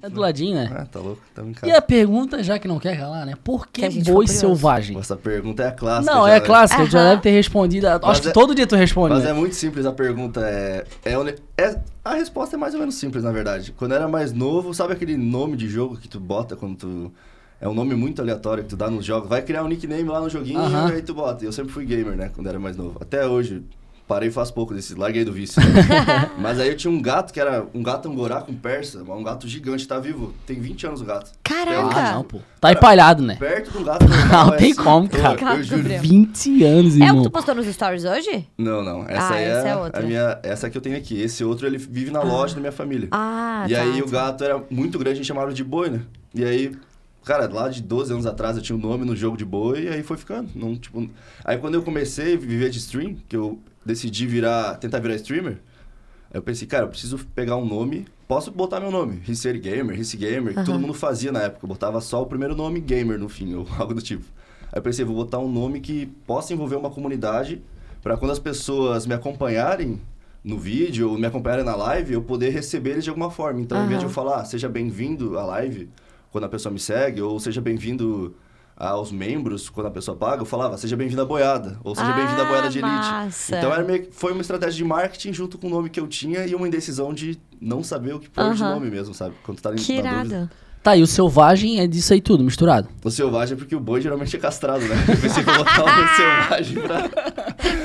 É do ladinho, né? Ah, tá louco, tamo em casa. E a pergunta, já que não quer calar, né? Por que, que boi selvagem? Essa pergunta é a clássica. Não, já, é a né? clássica, né? já deve ter respondido. Mas acho que é, todo dia tu responde. Mas né? é muito simples a pergunta. É, é, é, a resposta é mais ou menos simples, na verdade. Quando eu era mais novo, sabe aquele nome de jogo que tu bota quando tu. É um nome muito aleatório que tu dá nos jogos. Vai criar um nickname lá no joguinho uh -huh. e aí tu bota. Eu sempre fui gamer, né? Quando era mais novo. Até hoje, Parei faz pouco desse, larguei do vício. Mas aí eu tinha um gato que era um gato angorá com persa, um gato gigante, tá vivo. Tem 20 anos o gato. Caraca! Ah, não, pô. Tá empalhado, né? Perto do gato normal, Não é. tem como, cara. Eu, eu juro. 20 anos, irmão. É o que tu postou nos stories hoje? Não, não. Ah, essa ah, é, essa é, é outra. a minha, essa que eu tenho aqui. Esse outro ele vive na loja ah. da minha família. Ah, E tá, aí tá. o gato era muito grande, a gente chamava de boi, né? E aí Cara, lá de 12 anos atrás eu tinha um nome no jogo de boi e aí foi ficando. Não, tipo... Aí quando eu comecei a viver de stream, que eu decidi virar, tentar virar streamer, eu pensei, cara, eu preciso pegar um nome, posso botar meu nome, Risser Gamer, Rice Gamer, que uhum. todo mundo fazia na época, eu botava só o primeiro nome Gamer no fim, ou algo do tipo. Aí eu pensei, vou botar um nome que possa envolver uma comunidade, para quando as pessoas me acompanharem no vídeo ou me acompanharem na live, eu poder receber eles de alguma forma. Então, uhum. em vez de eu falar, ah, seja bem-vindo à live, quando a pessoa me segue, ou seja bem-vindo aos membros, quando a pessoa paga, eu falava, seja bem-vindo à boiada, ou seja ah, bem-vindo à boiada de elite. Então era meio, foi uma estratégia de marketing junto com o nome que eu tinha e uma indecisão de não saber o que pôr o de nome mesmo, sabe? Quando tá que irado. Tá, e o selvagem é disso aí tudo, misturado. O selvagem é porque o boi geralmente é castrado, né? Eu pensei que eu o selvagem pra...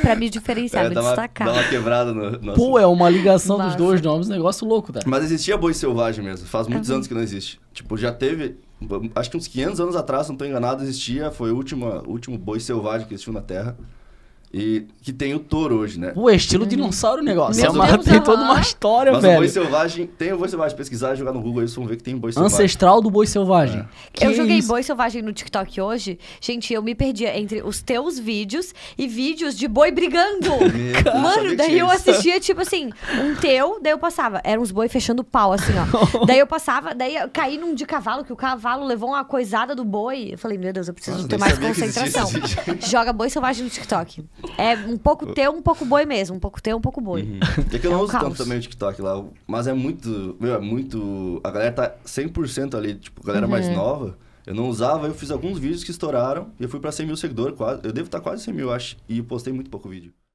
pra me diferenciar, é, me dá destacar. Uma, dá uma quebrada no... Pô, é uma ligação Nossa. dos dois nomes, negócio louco, tá? Mas existia boi selvagem mesmo, faz muitos anos que não existe. Tipo, já teve acho que uns 500 anos atrás, não estou enganado, existia, foi o último, último boi selvagem que existiu na Terra. E que tem o touro hoje, né? O é estilo hum. dinossauro o negócio. É uma, tem toda uma história, mas velho. O boi selvagem, tem o boi selvagem. Pesquisar jogar no Google, vocês vão ver que tem boi selvagem. Ancestral do boi selvagem. É. Eu joguei isso? boi selvagem no TikTok hoje. Gente, eu me perdia entre os teus vídeos e vídeos de boi brigando. Meu Mano, daí eu assistia, tipo assim, um teu, daí eu passava. Eram uns boi fechando pau, assim, ó. daí eu passava, daí eu caí num de cavalo, que o cavalo levou uma coisada do boi. Eu falei, meu Deus, eu preciso ter mais concentração. Joga boi selvagem no TikTok. É um pouco teu, um pouco boi mesmo. Um pouco teu, um pouco boi. Uhum. É que eu é não é um uso tanto também o TikTok lá. Mas é muito. Meu, é muito. A galera tá 100% ali, tipo, galera uhum. mais nova. Eu não usava, eu fiz alguns vídeos que estouraram. E eu fui pra 100 mil seguidores, quase. Eu devo estar quase 100 mil, acho. E postei muito pouco vídeo.